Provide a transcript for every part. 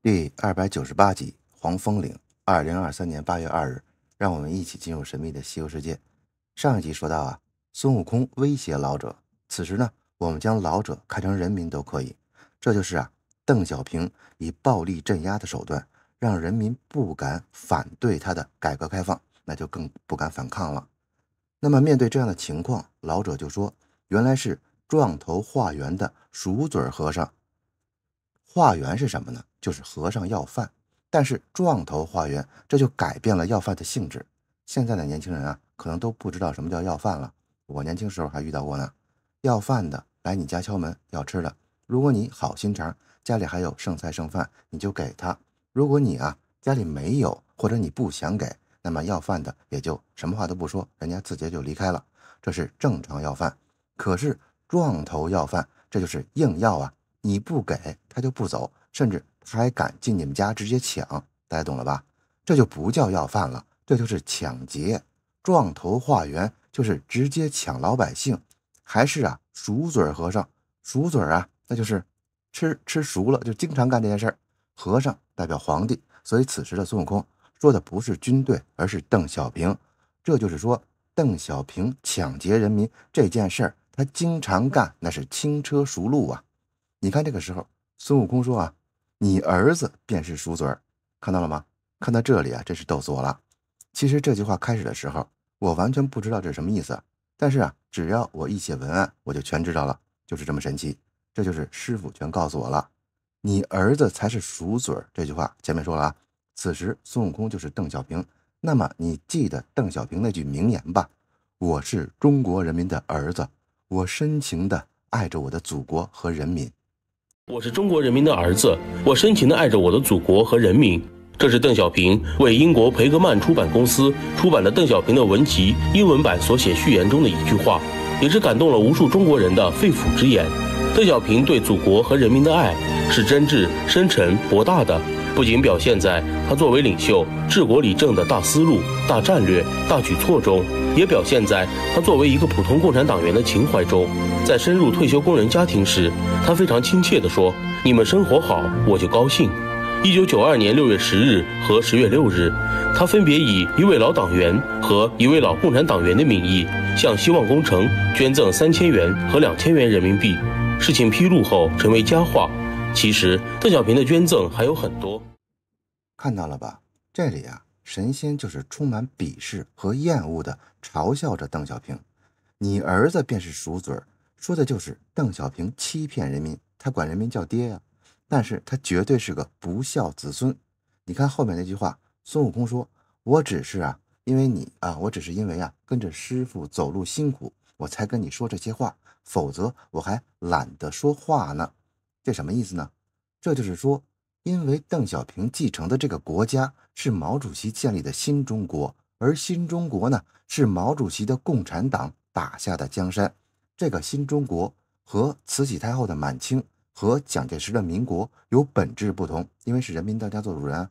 第二百九十八集《黄风岭》，二零二三年八月二日，让我们一起进入神秘的西游世界。上一集说到啊，孙悟空威胁老者，此时呢，我们将老者看成人民都可以，这就是啊，邓小平以暴力镇压的手段，让人民不敢反对他的改革开放，那就更不敢反抗了。那么面对这样的情况，老者就说：“原来是撞头化缘的鼠嘴和尚。”化缘是什么呢？就是和尚要饭，但是撞头化缘这就改变了要饭的性质。现在的年轻人啊，可能都不知道什么叫要饭了。我年轻时候还遇到过呢，要饭的来你家敲门要吃的，如果你好心肠，家里还有剩菜剩饭，你就给他；如果你啊家里没有，或者你不想给，那么要饭的也就什么话都不说，人家自己就离开了。这是正常要饭，可是撞头要饭，这就是硬要啊。你不给他就不走，甚至他还敢进你们家直接抢，大家懂了吧？这就不叫要饭了，这就是抢劫。撞头化缘就是直接抢老百姓，还是啊，熟嘴儿和尚，熟嘴儿啊，那就是吃吃熟了就经常干这件事儿。和尚代表皇帝，所以此时的孙悟空说的不是军队，而是邓小平。这就是说，邓小平抢劫人民这件事儿，他经常干，那是轻车熟路啊。你看这个时候，孙悟空说：“啊，你儿子便是鼠嘴儿，看到了吗？看到这里啊，真是逗死我了。其实这句话开始的时候，我完全不知道这是什么意思。但是啊，只要我一写文案，我就全知道了，就是这么神奇。这就是师傅全告诉我了，你儿子才是鼠嘴儿。这句话前面说了啊，此时孙悟空就是邓小平。那么你记得邓小平那句名言吧？我是中国人民的儿子，我深情的爱着我的祖国和人民。”我是中国人民的儿子，我深情地爱着我的祖国和人民。这是邓小平为英国培格曼出版公司出版的邓小平的文集英文版所写序言中的一句话，也是感动了无数中国人的肺腑之言。邓小平对祖国和人民的爱是真挚、深沉、博大的。不仅表现在他作为领袖治国理政的大思路、大战略、大举措中，也表现在他作为一个普通共产党员的情怀中。在深入退休工人家庭时，他非常亲切地说：“你们生活好，我就高兴。”一九九二年六月十日和十月六日，他分别以一位老党员和一位老共产党员的名义，向希望工程捐赠三千元和两千元人民币。事情披露后，成为佳话。其实，邓小平的捐赠还有很多。看到了吧，这里啊，神仙就是充满鄙视和厌恶的嘲笑着邓小平，你儿子便是鼠嘴儿，说的就是邓小平欺骗人民，他管人民叫爹呀，但是他绝对是个不孝子孙。你看后面那句话，孙悟空说：“我只是啊，因为你啊，我只是因为啊，跟着师傅走路辛苦，我才跟你说这些话，否则我还懒得说话呢。”这什么意思呢？这就是说。因为邓小平继承的这个国家是毛主席建立的新中国，而新中国呢是毛主席的共产党打下的江山。这个新中国和慈禧太后的满清和蒋介石的民国有本质不同，因为是人民当家做主人。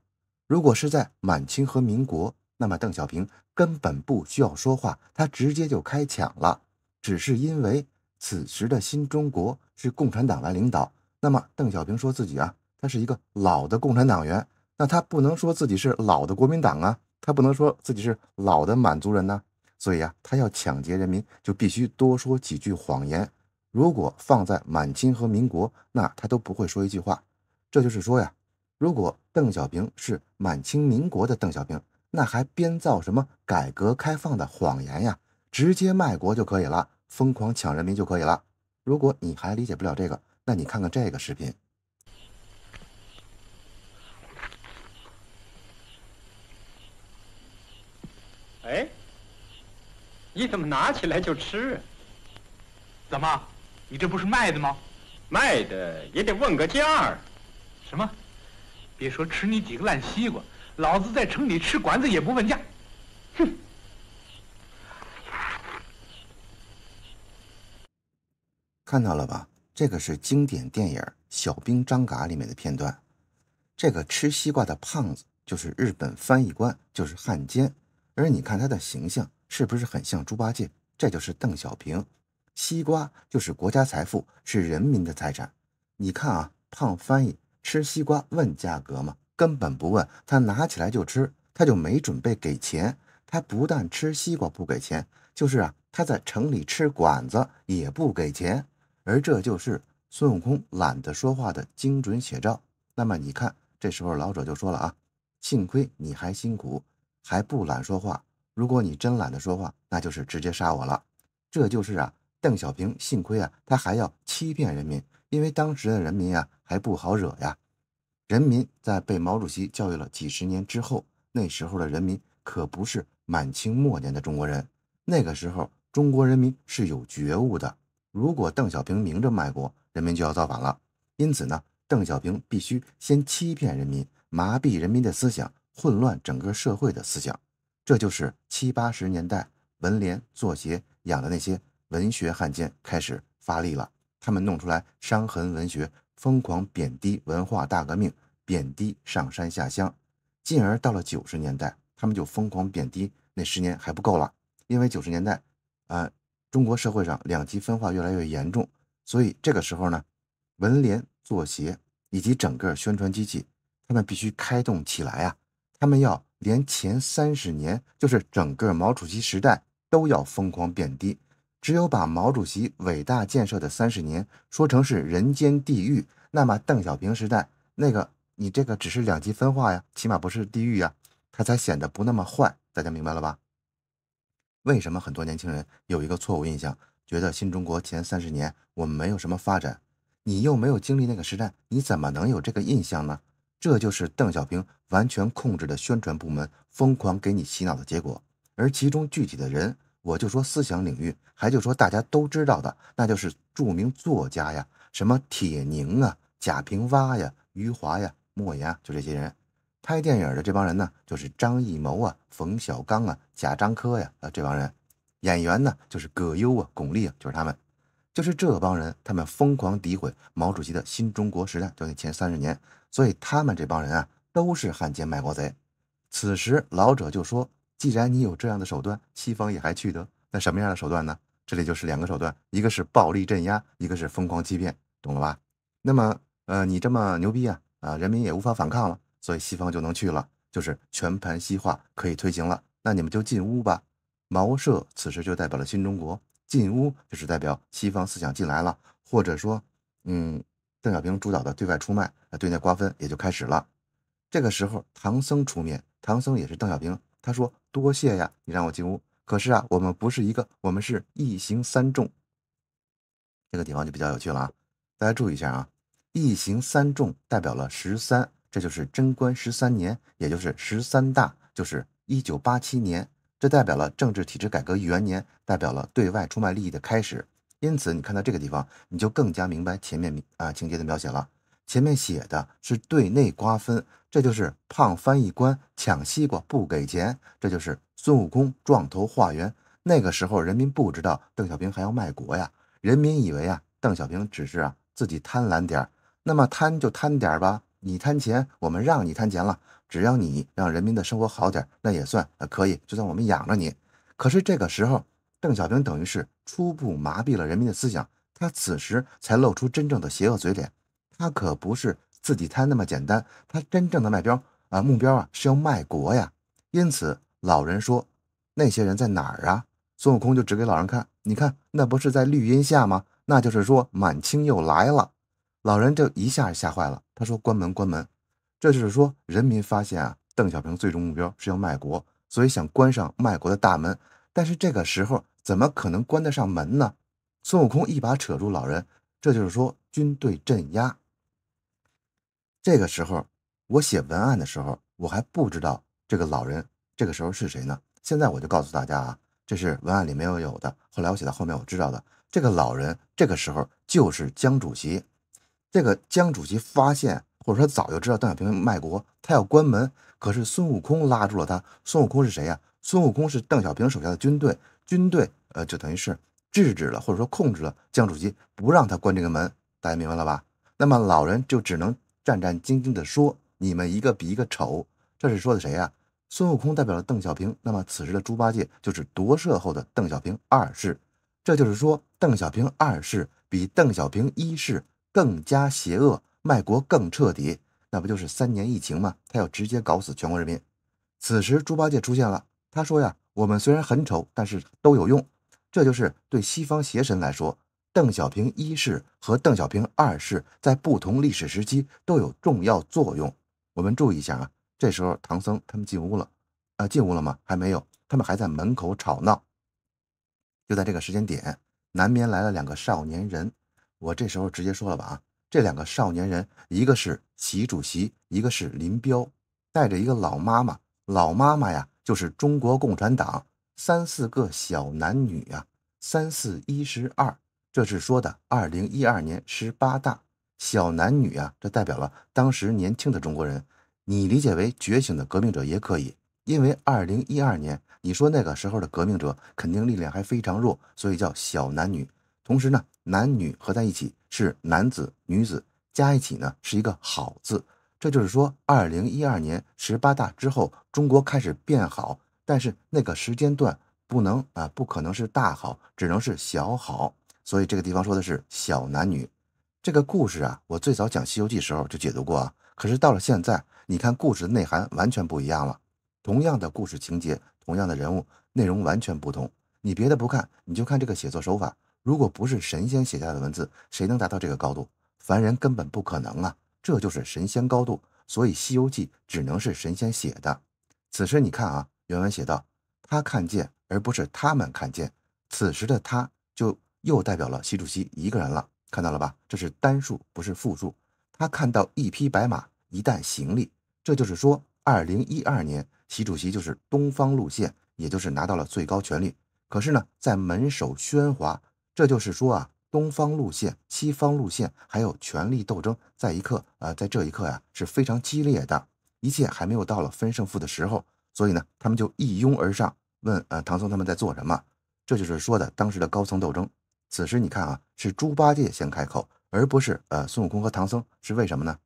如果是在满清和民国，那么邓小平根本不需要说话，他直接就开抢了。只是因为此时的新中国是共产党来领导，那么邓小平说自己啊。他是一个老的共产党员，那他不能说自己是老的国民党啊，他不能说自己是老的满族人呢。所以啊，他要抢劫人民，就必须多说几句谎言。如果放在满清和民国，那他都不会说一句话。这就是说呀，如果邓小平是满清民国的邓小平，那还编造什么改革开放的谎言呀？直接卖国就可以了，疯狂抢人民就可以了。如果你还理解不了这个，那你看看这个视频。你怎么拿起来就吃？怎么，你这不是卖的吗？卖的也得问个价儿。什么？别说吃你几个烂西瓜，老子在城里吃馆子也不问价。哼！看到了吧？这个是经典电影《小兵张嘎》里面的片段。这个吃西瓜的胖子就是日本翻译官，就是汉奸。而你看他的形象。是不是很像猪八戒？这就是邓小平，西瓜就是国家财富，是人民的财产。你看啊，胖翻译吃西瓜问价格吗？根本不问，他拿起来就吃，他就没准备给钱。他不但吃西瓜不给钱，就是啊，他在城里吃馆子也不给钱。而这就是孙悟空懒得说话的精准写照。那么你看，这时候老者就说了啊，幸亏你还辛苦，还不懒说话。如果你真懒得说话，那就是直接杀我了。这就是啊，邓小平幸亏啊，他还要欺骗人民，因为当时的人民啊还不好惹呀。人民在被毛主席教育了几十年之后，那时候的人民可不是满清末年的中国人。那个时候，中国人民是有觉悟的。如果邓小平明着卖国，人民就要造反了。因此呢，邓小平必须先欺骗人民，麻痹人民的思想，混乱整个社会的思想。这就是七八十年代文联、作协养的那些文学汉奸开始发力了。他们弄出来伤痕文学，疯狂贬低文化大革命，贬低上山下乡，进而到了九十年代，他们就疯狂贬低那十年还不够了，因为九十年代，啊，中国社会上两极分化越来越严重，所以这个时候呢，文联、作协以及整个宣传机器，他们必须开动起来啊，他们要。连前三十年，就是整个毛主席时代，都要疯狂贬低。只有把毛主席伟大建设的三十年说成是人间地狱，那么邓小平时代那个你这个只是两极分化呀，起码不是地狱呀，它才显得不那么坏。大家明白了吧？为什么很多年轻人有一个错误印象，觉得新中国前三十年我们没有什么发展？你又没有经历那个时代，你怎么能有这个印象呢？这就是邓小平完全控制的宣传部门疯狂给你洗脑的结果，而其中具体的人，我就说思想领域，还就说大家都知道的，那就是著名作家呀，什么铁凝啊、贾平凹呀、余华呀、莫言啊，就这些人。拍电影的这帮人呢，就是张艺谋啊、冯小刚啊、贾樟柯呀，啊这帮人。演员呢，就是葛优啊、巩俐啊，就是他们，就是这帮人，他们疯狂诋毁毛主席的新中国时代，就那前三十年。所以他们这帮人啊，都是汉奸卖国贼。此时老者就说：“既然你有这样的手段，西方也还去得。那什么样的手段呢？这里就是两个手段，一个是暴力镇压，一个是疯狂欺骗，懂了吧？那么，呃，你这么牛逼啊，啊，人民也无法反抗了，所以西方就能去了，就是全盘西化可以推行了。那你们就进屋吧，茅舍此时就代表了新中国，进屋就是代表西方思想进来了，或者说，嗯。”邓小平主导的对外出卖、啊，对内瓜分也就开始了。这个时候，唐僧出面，唐僧也是邓小平。他说：“多谢呀，你让我进屋。可是啊，我们不是一个，我们是一行三众。”这个地方就比较有趣了啊，大家注意一下啊，“一行三众”代表了十三，这就是贞观十三年，也就是十三大，就是一九八七年。这代表了政治体制改革元年，代表了对外出卖利益的开始。因此，你看到这个地方，你就更加明白前面啊情节的描写了。前面写的是对内瓜分，这就是胖翻译官抢西瓜不给钱，这就是孙悟空撞头化缘。那个时候，人民不知道邓小平还要卖国呀，人民以为啊，邓小平只是啊自己贪婪点，那么贪就贪点吧，你贪钱，我们让你贪钱了，只要你让人民的生活好点，那也算可以，就算我们养着你。可是这个时候。邓小平等于是初步麻痹了人民的思想，他此时才露出真正的邪恶嘴脸。他可不是自己贪那么简单，他真正的目标啊，目标啊是要卖国呀。因此，老人说：“那些人在哪儿啊？”孙悟空就指给老人看：“你看，那不是在绿荫下吗？那就是说满清又来了。”老人就一下子吓坏了，他说：“关门，关门！”这就是说，人民发现啊，邓小平最终目标是要卖国，所以想关上卖国的大门。但是这个时候怎么可能关得上门呢？孙悟空一把扯住老人，这就是说军队镇压。这个时候我写文案的时候，我还不知道这个老人这个时候是谁呢。现在我就告诉大家啊，这是文案里没有有的。后来我写到后面，我知道的这个老人这个时候就是江主席。这个江主席发现或者说早就知道邓小平卖国，他要关门，可是孙悟空拉住了他。孙悟空是谁呀？孙悟空是邓小平手下的军队，军队呃就等于是制止了或者说控制了江主席，不让他关这个门，大家明白了吧？那么老人就只能战战兢兢地说：“你们一个比一个丑。”这是说的谁呀？孙悟空代表了邓小平。那么此时的猪八戒就是夺舍后的邓小平二世，这就是说邓小平二世比邓小平一世更加邪恶，卖国更彻底。那不就是三年疫情吗？他要直接搞死全国人民。此时猪八戒出现了。他说呀，我们虽然很丑，但是都有用。这就是对西方邪神来说，邓小平一世和邓小平二世在不同历史时期都有重要作用。我们注意一下啊，这时候唐僧他们进屋了啊，进屋了吗？还没有，他们还在门口吵闹。就在这个时间点，南边来了两个少年人。我这时候直接说了吧啊，这两个少年人，一个是习主席，一个是林彪，带着一个老妈妈。老妈妈呀。就是中国共产党三四个小男女啊，三四一十二，这是说的二零一二年十八大小男女啊，这代表了当时年轻的中国人，你理解为觉醒的革命者也可以，因为二零一二年，你说那个时候的革命者肯定力量还非常弱，所以叫小男女。同时呢，男女合在一起是男子女子加一起呢是一个好字。这就是说，二零一二年十八大之后，中国开始变好，但是那个时间段不能啊，不可能是大好，只能是小好。所以这个地方说的是小男女。这个故事啊，我最早讲《西游记》时候就解读过啊，可是到了现在，你看故事内涵完全不一样了。同样的故事情节，同样的人物，内容完全不同。你别的不看，你就看这个写作手法。如果不是神仙写下的文字，谁能达到这个高度？凡人根本不可能啊。这就是神仙高度，所以《西游记》只能是神仙写的。此时你看啊，原文写道：“他看见，而不是他们看见。”此时的他就又代表了习主席一个人了，看到了吧？这是单数，不是复数。他看到一匹白马，一担行李。这就是说，二零一二年，习主席就是东方路线，也就是拿到了最高权力。可是呢，在门首喧哗，这就是说啊。东方路线、西方路线，还有权力斗争，在一刻啊，在这一刻呀，是非常激烈的。一切还没有到了分胜负的时候，所以呢，他们就一拥而上，问呃，唐僧他们在做什么？这就是说的当时的高层斗争。此时你看啊，是猪八戒先开口，而不是呃，孙悟空和唐僧是为什么呢？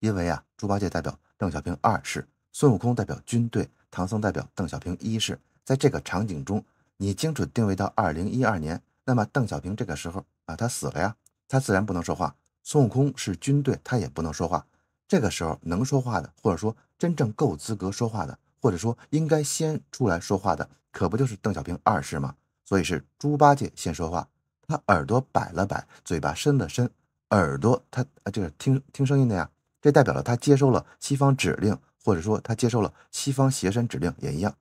因为啊，猪八戒代表邓小平二世，孙悟空代表军队，唐僧代表邓小平一世。在这个场景中，你精准定位到二零一二年。那么邓小平这个时候啊，他死了呀，他自然不能说话。孙悟空是军队，他也不能说话。这个时候能说话的，或者说真正够资格说话的，或者说应该先出来说话的，可不就是邓小平二世吗？所以是猪八戒先说话，他耳朵摆了摆，嘴巴伸了伸，耳朵他啊就是听听声音的呀，这代表了他接收了西方指令，或者说他接收了西方邪神指令也一样，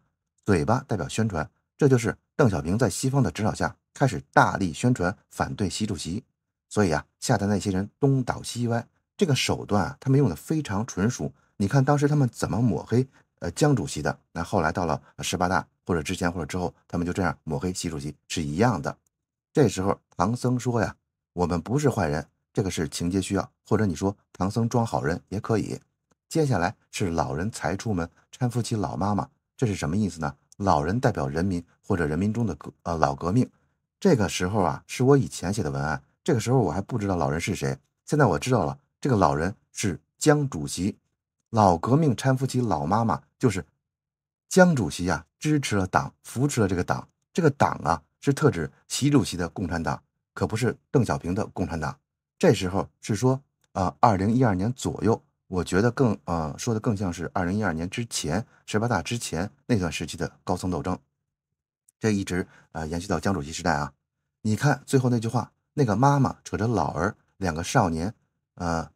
嘴巴代表宣传。这就是邓小平在西方的指导下开始大力宣传反对习主席，所以啊，吓得那些人东倒西歪。这个手段啊，他们用的非常纯熟。你看当时他们怎么抹黑呃江主席的，那后来到了十八大或者之前或者之后，他们就这样抹黑习主席是一样的。这时候唐僧说呀：“我们不是坏人，这个是情节需要，或者你说唐僧装好人也可以。”接下来是老人才出门搀扶起老妈妈，这是什么意思呢？老人代表人民或者人民中的革呃老革命，这个时候啊是我以前写的文案，这个时候我还不知道老人是谁，现在我知道了，这个老人是江主席，老革命搀扶起老妈妈就是江主席呀，支持了党，扶持了这个党，这个党啊是特指习主席的共产党，可不是邓小平的共产党，这时候是说呃，二零一二年左右。我觉得更呃说的更像是二零一二年之前十八大之前那段时期的高层斗争，这一直呃延续到江主席时代啊。你看最后那句话，那个妈妈扯着老儿，两个少年，呃，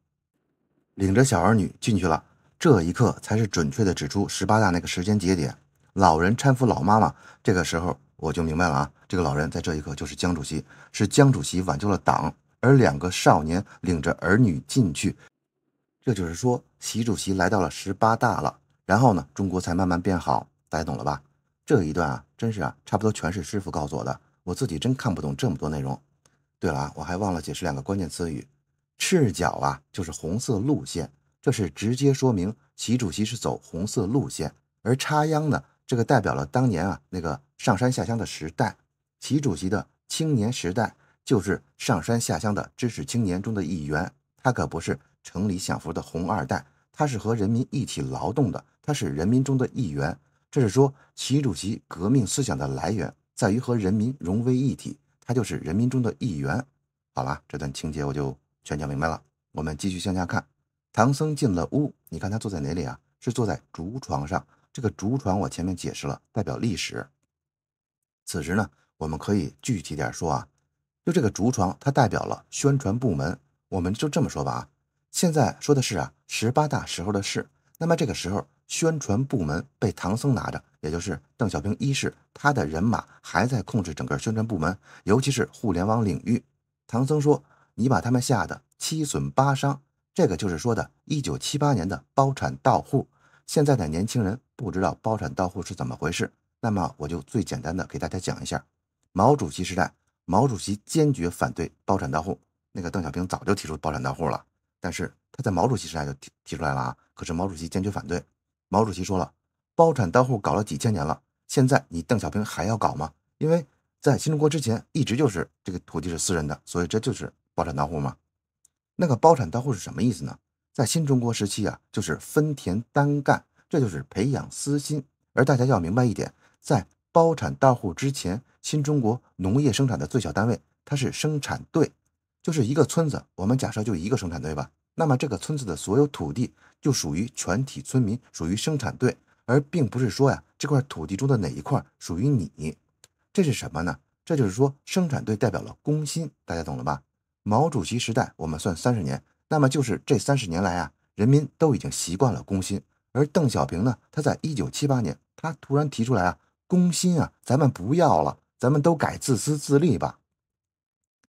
领着小儿女进去了。这一刻才是准确的指出十八大那个时间节点。老人搀扶老妈妈，这个时候我就明白了啊，这个老人在这一刻就是江主席，是江主席挽救了党，而两个少年领着儿女进去。这就是说，习主席来到了十八大了，然后呢，中国才慢慢变好。大家懂了吧？这一段啊，真是啊，差不多全是师傅告诉我的，我自己真看不懂这么多内容。对了啊，我还忘了解释两个关键词语，“赤脚啊”就是红色路线，这是直接说明习主席是走红色路线；而插秧呢，这个代表了当年啊那个上山下乡的时代。习主席的青年时代就是上山下乡的知识青年中的一员，他可不是。城里享福的红二代，他是和人民一起劳动的，他是人民中的一员。这是说，习主席革命思想的来源在于和人民融为一体，他就是人民中的一员。好了，这段情节我就全讲明白了。我们继续向下看，唐僧进了屋，你看他坐在哪里啊？是坐在竹床上。这个竹床我前面解释了，代表历史。此时呢，我们可以具体点说啊，就这个竹床，它代表了宣传部门。我们就这么说吧啊。现在说的是啊，十八大时候的事。那么这个时候，宣传部门被唐僧拿着，也就是邓小平一世，他的人马还在控制整个宣传部门，尤其是互联网领域。唐僧说：“你把他们吓得七损八伤。”这个就是说的1978年的包产到户。现在的年轻人不知道包产到户是怎么回事，那么我就最简单的给大家讲一下：毛主席时代，毛主席坚决反对包产到户，那个邓小平早就提出包产到户了。但是他在毛主席时代就提提出来了啊，可是毛主席坚决反对。毛主席说了，包产到户搞了几千年了，现在你邓小平还要搞吗？因为在新中国之前一直就是这个土地是私人的，所以这就是包产到户吗？那个包产到户是什么意思呢？在新中国时期啊，就是分田单干，这就是培养私心。而大家要明白一点，在包产到户之前，新中国农业生产的最小单位它是生产队。就是一个村子，我们假设就一个生产队吧，那么这个村子的所有土地就属于全体村民，属于生产队，而并不是说呀这块土地中的哪一块属于你，这是什么呢？这就是说生产队代表了公心，大家懂了吧？毛主席时代我们算三十年，那么就是这三十年来啊，人民都已经习惯了公心，而邓小平呢，他在一九七八年他突然提出来啊，公心啊，咱们不要了，咱们都改自私自利吧。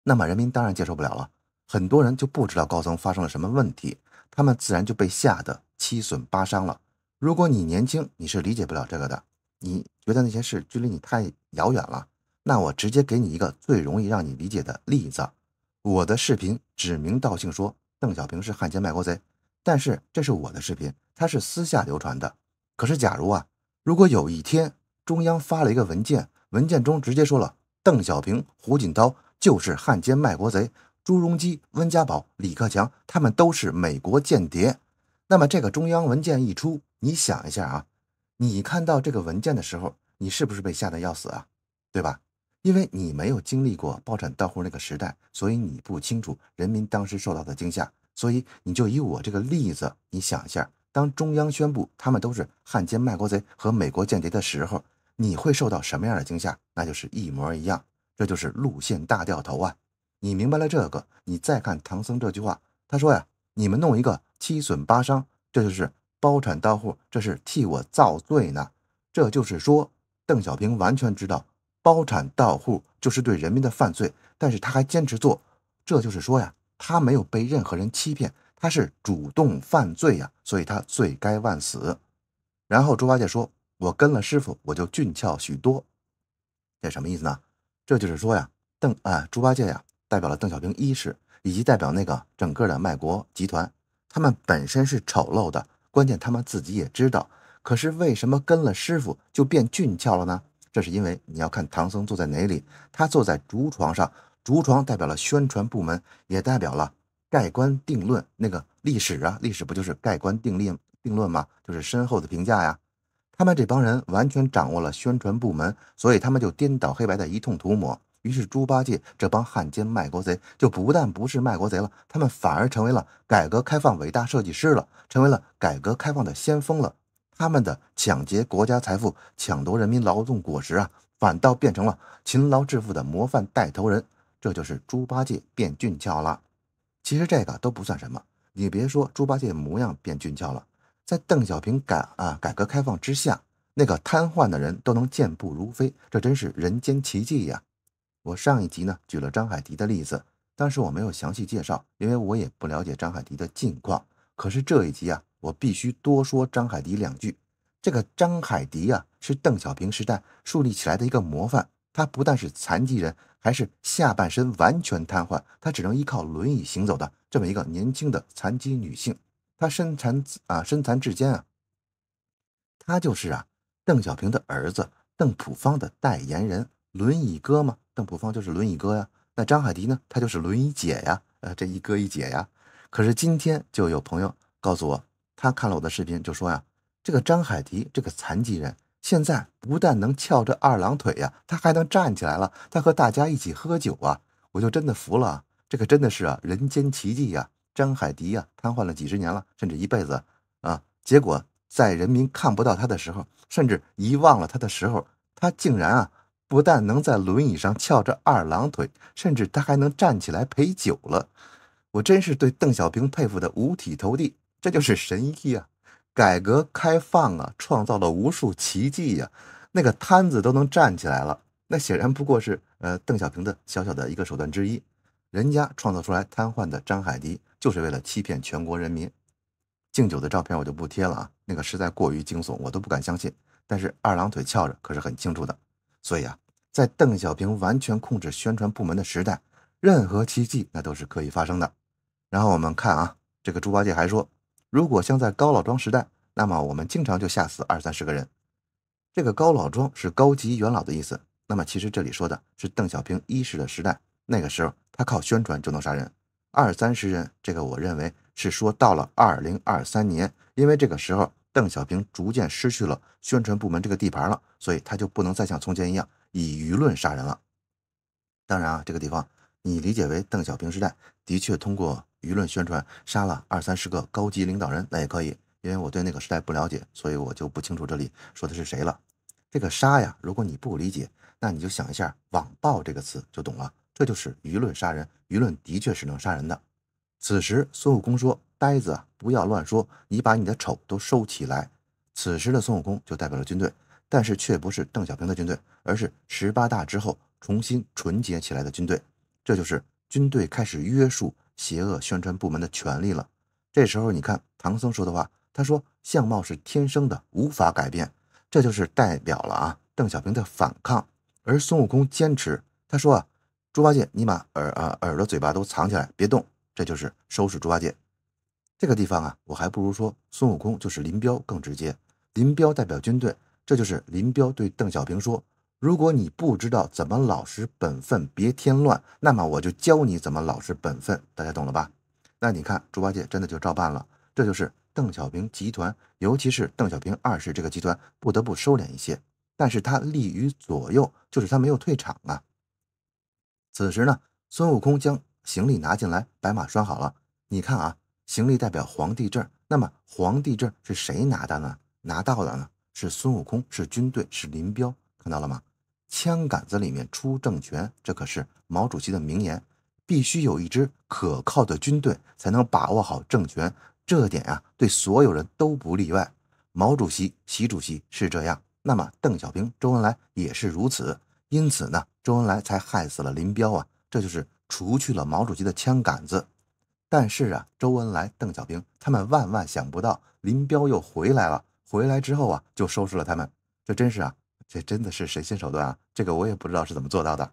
那么人民当然接受不了了，很多人就不知道高层发生了什么问题，他们自然就被吓得七损八伤了。如果你年轻，你是理解不了这个的，你觉得那些事距离你太遥远了。那我直接给你一个最容易让你理解的例子，我的视频指名道姓说邓小平是汉奸卖国贼，但是这是我的视频，它是私下流传的。可是假如啊，如果有一天中央发了一个文件，文件中直接说了邓小平、胡锦涛。就是汉奸卖国贼，朱镕基、温家宝、李克强，他们都是美国间谍。那么这个中央文件一出，你想一下啊，你看到这个文件的时候，你是不是被吓得要死啊？对吧？因为你没有经历过包产到户那个时代，所以你不清楚人民当时受到的惊吓，所以你就以我这个例子，你想一下，当中央宣布他们都是汉奸卖国贼和美国间谍的时候，你会受到什么样的惊吓？那就是一模一样。这就是路线大掉头啊！你明白了这个，你再看唐僧这句话，他说呀：“你们弄一个七损八伤，这就是包产到户，这是替我造罪呢。”这就是说，邓小平完全知道包产到户就是对人民的犯罪，但是他还坚持做。这就是说呀，他没有被任何人欺骗，他是主动犯罪呀，所以他罪该万死。然后猪八戒说：“我跟了师傅，我就俊俏许多。”这什么意思呢？这就是说呀，邓啊，猪八戒呀，代表了邓小平一世，以及代表那个整个的卖国集团。他们本身是丑陋的，关键他们自己也知道。可是为什么跟了师傅就变俊俏了呢？这是因为你要看唐僧坐在哪里，他坐在竹床上，竹床代表了宣传部门，也代表了盖棺定论。那个历史啊，历史不就是盖棺定论定论吗？就是深厚的评价呀。他们这帮人完全掌握了宣传部门，所以他们就颠倒黑白的一通涂抹。于是，猪八戒这帮汉奸卖国贼就不但不是卖国贼了，他们反而成为了改革开放伟大设计师了，成为了改革开放的先锋了。他们的抢劫国家财富、抢夺人民劳动果实啊，反倒变成了勤劳致富的模范带头人。这就是猪八戒变俊俏了。其实这个都不算什么，你别说猪八戒模样变俊俏了。在邓小平改啊改革开放之下，那个瘫痪的人都能健步如飞，这真是人间奇迹呀！我上一集呢举了张海迪的例子，但是我没有详细介绍，因为我也不了解张海迪的近况。可是这一集啊，我必须多说张海迪两句。这个张海迪啊，是邓小平时代树立起来的一个模范。他不但是残疾人，还是下半身完全瘫痪，他只能依靠轮椅行走的这么一个年轻的残疾女性。他身残啊，身残志坚啊，他就是啊，邓小平的儿子邓朴方的代言人，轮椅哥嘛，邓朴方就是轮椅哥呀。那张海迪呢，他就是轮椅姐呀，呃，这一哥一姐呀。可是今天就有朋友告诉我，他看了我的视频就说呀，这个张海迪这个残疾人现在不但能翘着二郎腿呀，他还能站起来了，他和大家一起喝酒啊，我就真的服了，这可真的是啊，人间奇迹呀。张海迪呀，瘫痪了几十年了，甚至一辈子啊。结果在人民看不到他的时候，甚至遗忘了他的时候，他竟然啊，不但能在轮椅上翘着二郎腿，甚至他还能站起来陪酒了。我真是对邓小平佩服的五体投地，这就是神医啊！改革开放啊，创造了无数奇迹呀。那个瘫子都能站起来了，那显然不过是呃邓小平的小小的一个手段之一。人家创造出来瘫痪的张海迪。就是为了欺骗全国人民，敬酒的照片我就不贴了啊，那个实在过于惊悚，我都不敢相信。但是二郎腿翘着可是很清楚的，所以啊，在邓小平完全控制宣传部门的时代，任何奇迹那都是可以发生的。然后我们看啊，这个猪八戒还说，如果像在高老庄时代，那么我们经常就吓死二三十个人。这个高老庄是高级元老的意思，那么其实这里说的是邓小平一世的时代，那个时候他靠宣传就能杀人。二三十人，这个我认为是说到了二零二三年，因为这个时候邓小平逐渐失去了宣传部门这个地盘了，所以他就不能再像从前一样以舆论杀人了。当然啊，这个地方你理解为邓小平时代的确通过舆论宣传杀了二三十个高级领导人，那也可以。因为我对那个时代不了解，所以我就不清楚这里说的是谁了。这个杀呀，如果你不理解，那你就想一下“网暴”这个词就懂了。这就是舆论杀人，舆论的确是能杀人的。此时孙悟空说：“呆子啊，不要乱说，你把你的丑都收起来。”此时的孙悟空就代表了军队，但是却不是邓小平的军队，而是十八大之后重新纯洁起来的军队。这就是军队开始约束邪恶宣传部门的权利了。这时候你看唐僧说的话，他说：“相貌是天生的，无法改变。”这就是代表了啊邓小平的反抗，而孙悟空坚持他说啊。猪八戒，你把耳啊耳朵、嘴巴都藏起来，别动，这就是收拾猪八戒。这个地方啊，我还不如说孙悟空就是林彪更直接。林彪代表军队，这就是林彪对邓小平说：“如果你不知道怎么老实本分，别添乱，那么我就教你怎么老实本分。”大家懂了吧？那你看猪八戒真的就照办了。这就是邓小平集团，尤其是邓小平二世这个集团不得不收敛一些，但是他利于左右，就是他没有退场啊。此时呢，孙悟空将行李拿进来，白马拴好了。你看啊，行李代表皇帝证，那么皇帝证是谁拿的呢？拿到的呢是孙悟空，是军队，是林彪，看到了吗？枪杆子里面出政权，这可是毛主席的名言。必须有一支可靠的军队，才能把握好政权。这点啊，对所有人都不例外。毛主席、习主席是这样，那么邓小平、周恩来也是如此。因此呢。周恩来才害死了林彪啊，这就是除去了毛主席的枪杆子。但是啊，周恩来、邓小平他们万万想不到，林彪又回来了。回来之后啊，就收拾了他们。这真是啊，这真的是神仙手段啊！这个我也不知道是怎么做到的。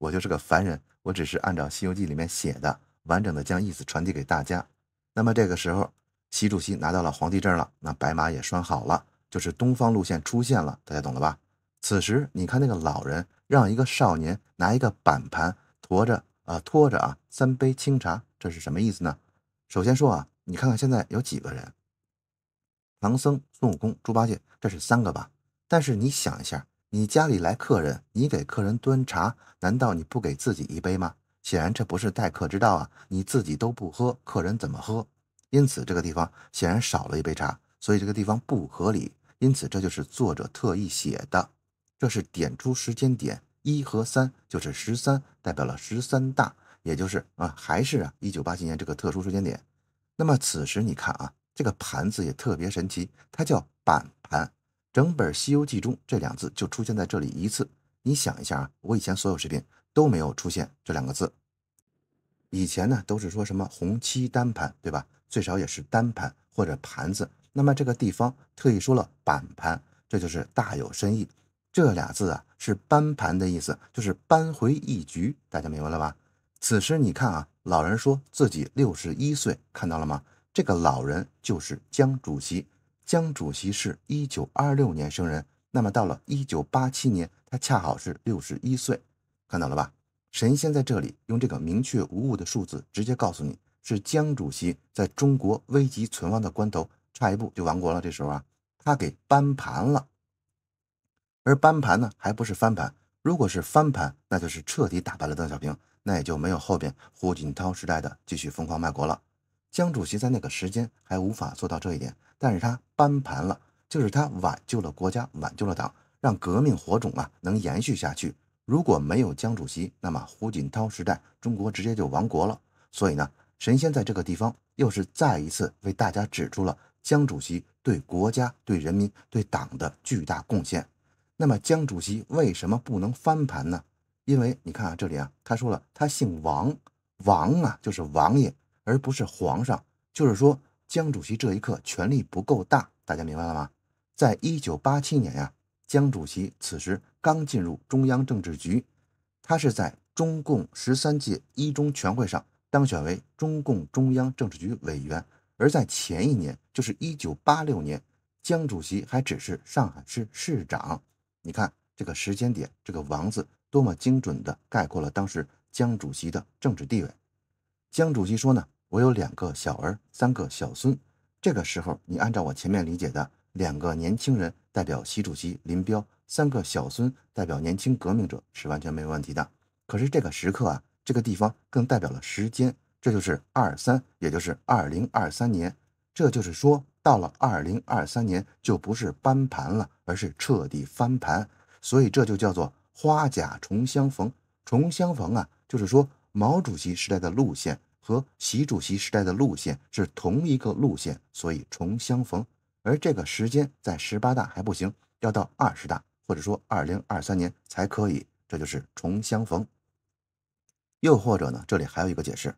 我就是个凡人，我只是按照《西游记》里面写的，完整的将意思传递给大家。那么这个时候，习主席拿到了皇帝证了，那白马也拴好了，就是东方路线出现了。大家懂了吧？此时你看那个老人。让一个少年拿一个板盘驮着啊，拖着啊，三杯清茶，这是什么意思呢？首先说啊，你看看现在有几个人，唐僧、孙悟空、猪八戒，这是三个吧？但是你想一下，你家里来客人，你给客人端茶，难道你不给自己一杯吗？显然这不是待客之道啊！你自己都不喝，客人怎么喝？因此这个地方显然少了一杯茶，所以这个地方不合理。因此这就是作者特意写的。这是点出时间点一和三，就是十三，代表了十三大，也就是啊，还是啊，一九八七年这个特殊时间点。那么此时你看啊，这个盘字也特别神奇，它叫板盘。整本《西游记》中，这两字就出现在这里一次。你想一下啊，我以前所有视频都没有出现这两个字，以前呢都是说什么红七单盘，对吧？最少也是单盘或者盘子。那么这个地方特意说了板盘，这就是大有深意。这俩字啊，是扳盘的意思，就是扳回一局，大家明白了吧？此时你看啊，老人说自己六十一岁，看到了吗？这个老人就是江主席，江主席是一九二六年生人，那么到了一九八七年，他恰好是六十一岁，看到了吧？神仙在这里用这个明确无误的数字，直接告诉你，是江主席在中国危急存亡的关头，差一步就亡国了。这时候啊，他给扳盘了。而扳盘呢，还不是翻盘？如果是翻盘，那就是彻底打败了邓小平，那也就没有后边胡锦涛时代的继续疯狂卖国了。江主席在那个时间还无法做到这一点，但是他扳盘了，就是他挽救了国家，挽救了党，让革命火种啊能延续下去。如果没有江主席，那么胡锦涛时代中国直接就亡国了。所以呢，神仙在这个地方又是再一次为大家指出了江主席对国家、对人民、对党的巨大贡献。那么，江主席为什么不能翻盘呢？因为你看啊，这里啊，他说了，他姓王，王啊就是王爷，而不是皇上。就是说，江主席这一刻权力不够大，大家明白了吗？在1987年呀，江主席此时刚进入中央政治局，他是在中共十三届一中全会上当选为中共中央政治局委员，而在前一年，就是1986年，江主席还只是上海市市长。你看这个时间点，这个“王”字多么精准地概括了当时江主席的政治地位。江主席说呢：“我有两个小儿，三个小孙。”这个时候，你按照我前面理解的，两个年轻人代表习主席、林彪，三个小孙代表年轻革命者，是完全没有问题的。可是这个时刻啊，这个地方更代表了时间，这就是二三，也就是二零二三年。这就是说。到了二零二三年，就不是扳盘了，而是彻底翻盘，所以这就叫做花甲重相逢。重相逢啊，就是说毛主席时代的路线和习主席时代的路线是同一个路线，所以重相逢。而这个时间在十八大还不行，要到二十大，或者说二零二三年才可以，这就是重相逢。又或者呢，这里还有一个解释。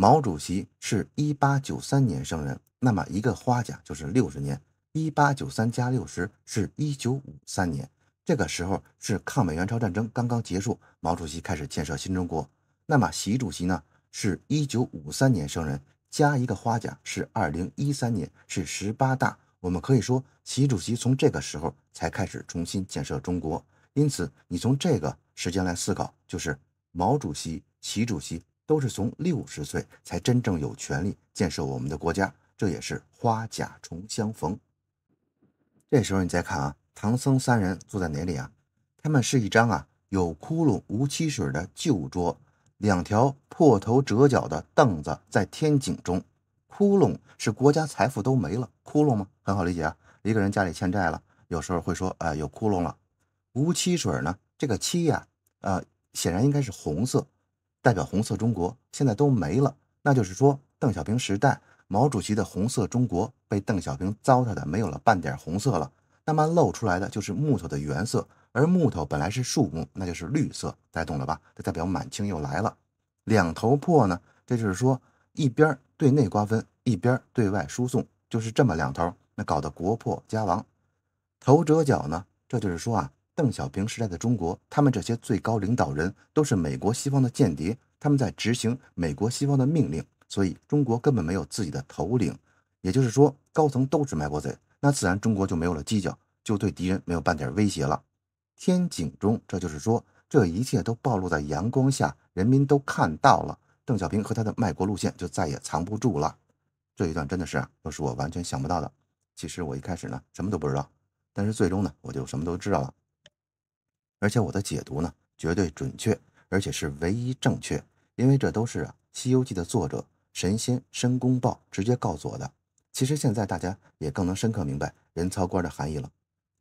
毛主席是一八九三年生人，那么一个花甲就是六十年，一八九三加六十是一九五三年。这个时候是抗美援朝战争刚刚结束，毛主席开始建设新中国。那么习主席呢？是一九五三年生人，加一个花甲是二零一三年，是十八大。我们可以说，习主席从这个时候才开始重新建设中国。因此，你从这个时间来思考，就是毛主席、习主席。都是从六十岁才真正有权利建设我们的国家，这也是花甲重相逢。这时候你再看啊，唐僧三人坐在哪里啊？他们是一张啊有窟窿无漆水的旧桌，两条破头折角的凳子在天井中。窟窿是国家财富都没了，窟窿吗？很好理解啊，一个人家里欠债了，有时候会说啊有窟窿了。无漆水呢？这个漆呀，呃，显然应该是红色。代表红色中国现在都没了，那就是说邓小平时代，毛主席的红色中国被邓小平糟蹋的没有了半点红色了。那么露出来的就是木头的原色，而木头本来是树木，那就是绿色。大家懂了吧？这代表满清又来了。两头破呢，这就是说一边对内瓜分，一边对外输送，就是这么两头，那搞得国破家亡。头折脚呢，这就是说啊。邓小平时代的中国，他们这些最高领导人都是美国西方的间谍，他们在执行美国西方的命令，所以中国根本没有自己的头领，也就是说高层都是卖国贼，那自然中国就没有了犄角，就对敌人没有半点威胁了。天井中，这就是说，这一切都暴露在阳光下，人民都看到了邓小平和他的卖国路线，就再也藏不住了。这一段真的是啊，都是我完全想不到的。其实我一开始呢，什么都不知道，但是最终呢，我就什么都知道了。而且我的解读呢，绝对准确，而且是唯一正确，因为这都是啊《西游记》的作者神仙申公豹直接告诉我的。其实现在大家也更能深刻明白人曹官的含义了。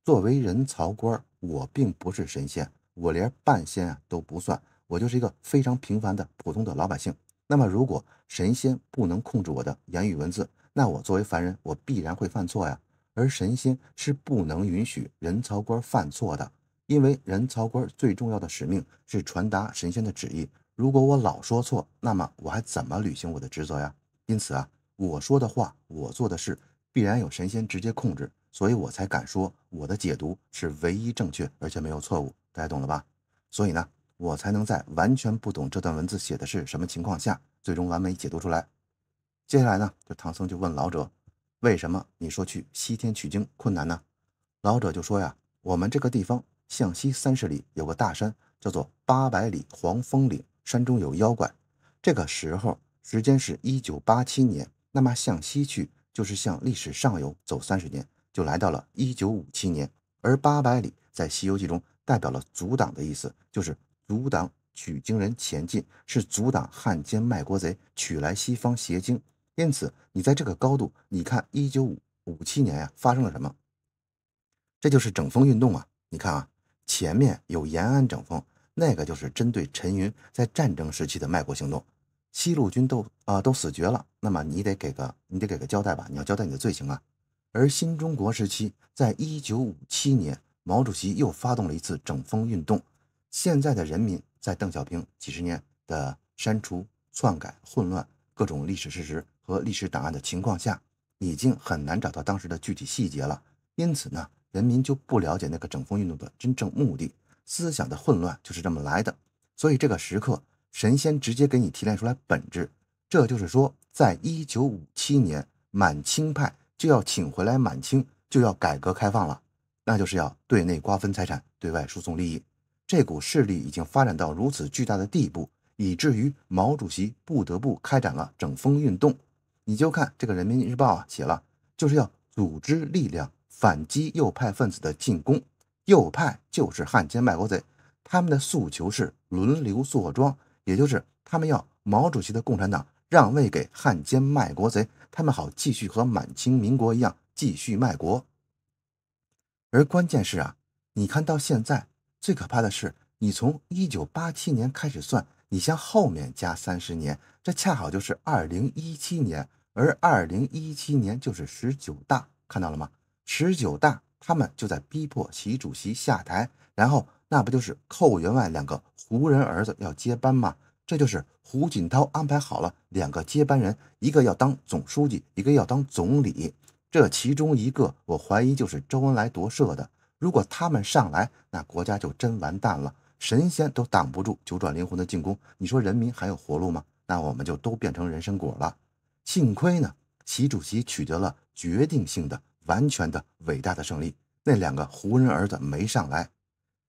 作为人曹官，我并不是神仙，我连半仙啊都不算，我就是一个非常平凡的普通的老百姓。那么，如果神仙不能控制我的言语文字，那我作为凡人，我必然会犯错呀。而神仙是不能允许人曹官犯错的。因为人曹官最重要的使命是传达神仙的旨意。如果我老说错，那么我还怎么履行我的职责呀？因此啊，我说的话，我做的事，必然有神仙直接控制，所以我才敢说我的解读是唯一正确，而且没有错误。大家懂了吧？所以呢，我才能在完全不懂这段文字写的是什么情况下，最终完美解读出来。接下来呢，就唐僧就问老者：“为什么你说去西天取经困难呢？”老者就说：“呀，我们这个地方。”向西三十里有个大山，叫做八百里黄风岭。山中有妖怪。这个时候，时间是一九八七年。那么向西去就是向历史上游走三十年，就来到了一九五七年。而八百里在《西游记》中代表了阻挡的意思，就是阻挡取经人前进，是阻挡汉奸卖国贼取来西方邪经。因此，你在这个高度，你看一九五五七年呀，发生了什么？这就是整风运动啊！你看啊。前面有延安整风，那个就是针对陈云在战争时期的卖国行动，西路军都啊都死绝了，那么你得给个你得给个交代吧，你要交代你的罪行啊。而新中国时期，在一九五七年，毛主席又发动了一次整风运动。现在的人民在邓小平几十年的删除、篡改、混乱各种历史事实和历史档案的情况下，已经很难找到当时的具体细节了。因此呢。人民就不了解那个整风运动的真正目的，思想的混乱就是这么来的。所以这个时刻，神仙直接给你提炼出来本质，这就是说，在一九五七年，满清派就要请回来，满清就要改革开放了，那就是要对内瓜分财产，对外输送利益。这股势力已经发展到如此巨大的地步，以至于毛主席不得不开展了整风运动。你就看这个《人民日报》啊，写了就是要组织力量。反击右派分子的进攻，右派就是汉奸卖国贼，他们的诉求是轮流坐庄，也就是他们要毛主席的共产党让位给汉奸卖国贼，他们好继续和满清民国一样继续卖国。而关键是啊，你看到现在最可怕的是，你从一九八七年开始算，你向后面加三十年，这恰好就是二零一七年，而二零一七年就是十九大，看到了吗？十九大，他们就在逼迫习主席下台，然后那不就是寇员外两个胡人儿子要接班吗？这就是胡锦涛安排好了两个接班人，一个要当总书记，一个要当总理。这其中一个，我怀疑就是周恩来夺舍的。如果他们上来，那国家就真完蛋了，神仙都挡不住九转灵魂的进攻。你说人民还有活路吗？那我们就都变成人参果了。幸亏呢，习主席取得了决定性的。完全的伟大的胜利，那两个胡人儿子没上来。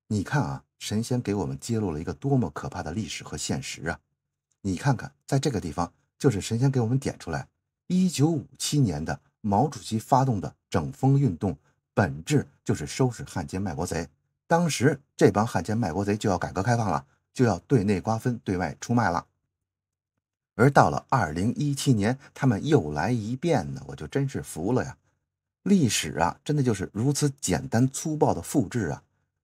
你看啊，神仙给我们揭露了一个多么可怕的历史和现实啊！你看看，在这个地方，就是神仙给我们点出来，一九五七年的毛主席发动的整风运动，本质就是收拾汉奸卖国贼。当时这帮汉奸卖国贼就要改革开放了，就要对内瓜分，对外出卖了。而到了二零一七年，他们又来一遍呢，我就真是服了呀！历史啊，真的就是如此简单粗暴的复制啊！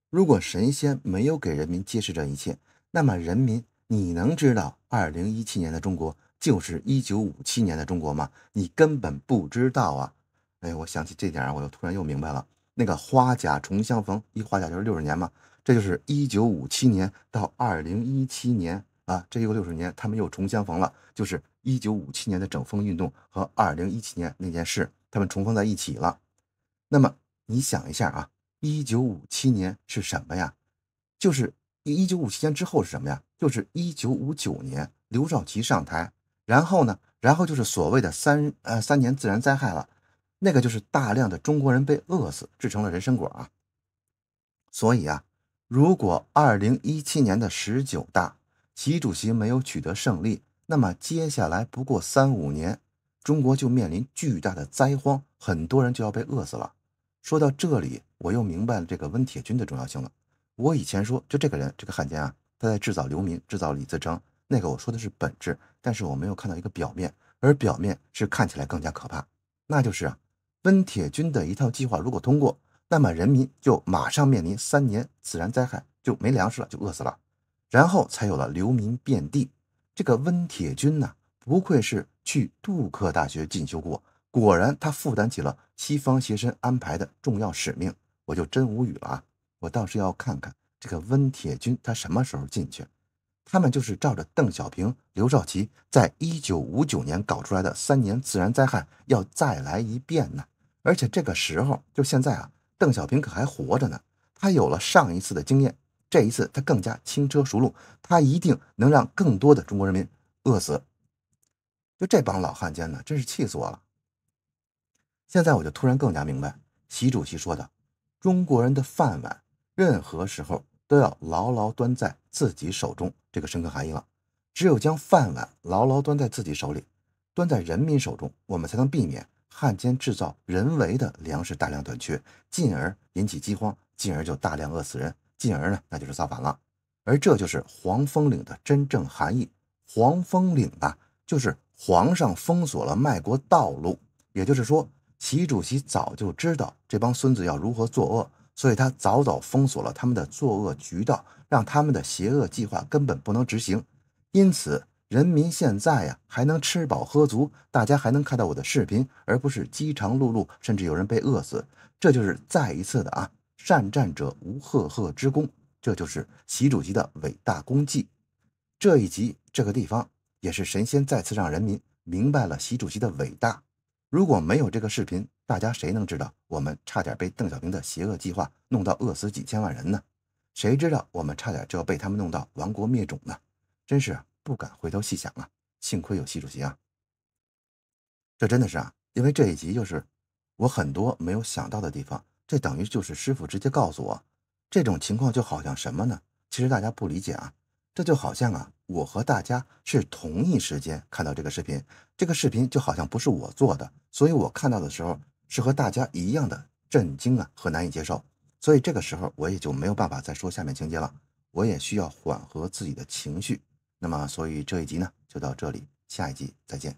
如果神仙没有给人民揭示这一切，那么人民，你能知道二零一七年的中国就是一九五七年的中国吗？你根本不知道啊！哎，我想起这点啊，我又突然又明白了。那个花甲重相逢，一花甲就是六十年嘛，这就是一九五七年到二零一七年啊，这又六十年，他们又重相逢了，就是一九五七年的整风运动和二零一七年那件事。他们重逢在一起了，那么你想一下啊，一九五七年是什么呀？就是一九五七年之后是什么呀？就是一九五九年，刘少奇上台，然后呢，然后就是所谓的三呃三年自然灾害了，那个就是大量的中国人被饿死，制成了人参果啊。所以啊，如果二零一七年的十九大习主席没有取得胜利，那么接下来不过三五年。中国就面临巨大的灾荒，很多人就要被饿死了。说到这里，我又明白了这个温铁军的重要性了。我以前说，就这个人，这个汉奸啊，他在制造流民，制造李自成。那个我说的是本质，但是我没有看到一个表面，而表面是看起来更加可怕。那就是啊，温铁军的一套计划如果通过，那么人民就马上面临三年自然灾害，就没粮食了，就饿死了，然后才有了流民遍地。这个温铁军呢？不愧是去杜克大学进修过，果然他负担起了西方学生安排的重要使命，我就真无语了啊！我倒是要看看这个温铁军他什么时候进去。他们就是照着邓小平、刘少奇在一九五九年搞出来的三年自然灾害要再来一遍呢。而且这个时候就现在啊，邓小平可还活着呢，他有了上一次的经验，这一次他更加轻车熟路，他一定能让更多的中国人民饿死。这帮老汉奸呢，真是气死我了！现在我就突然更加明白习主席说的“中国人的饭碗，任何时候都要牢牢端在自己手中”这个深刻含义了。只有将饭碗牢牢端在自己手里，端在人民手中，我们才能避免汉奸制造人为的粮食大量短缺，进而引起饥荒，进而就大量饿死人，进而呢，那就是造反了。而这就是黄风岭的真正含义。黄风岭啊，就是。皇上封锁了卖国道路，也就是说，习主席早就知道这帮孙子要如何作恶，所以他早早封锁了他们的作恶渠道，让他们的邪恶计划根本不能执行。因此，人民现在呀还能吃饱喝足，大家还能看到我的视频，而不是饥肠辘辘，甚至有人被饿死。这就是再一次的啊，善战者无赫赫之功，这就是习主席的伟大功绩。这一集这个地方。也是神仙再次让人民明白了习主席的伟大。如果没有这个视频，大家谁能知道我们差点被邓小平的邪恶计划弄到饿死几千万人呢？谁知道我们差点就要被他们弄到亡国灭种呢？真是不敢回头细想啊！幸亏有习主席啊！这真的是啊，因为这一集又是我很多没有想到的地方，这等于就是师傅直接告诉我，这种情况就好像什么呢？其实大家不理解啊，这就好像啊。我和大家是同一时间看到这个视频，这个视频就好像不是我做的，所以我看到的时候是和大家一样的震惊啊和难以接受，所以这个时候我也就没有办法再说下面情节了，我也需要缓和自己的情绪，那么所以这一集呢就到这里，下一集再见。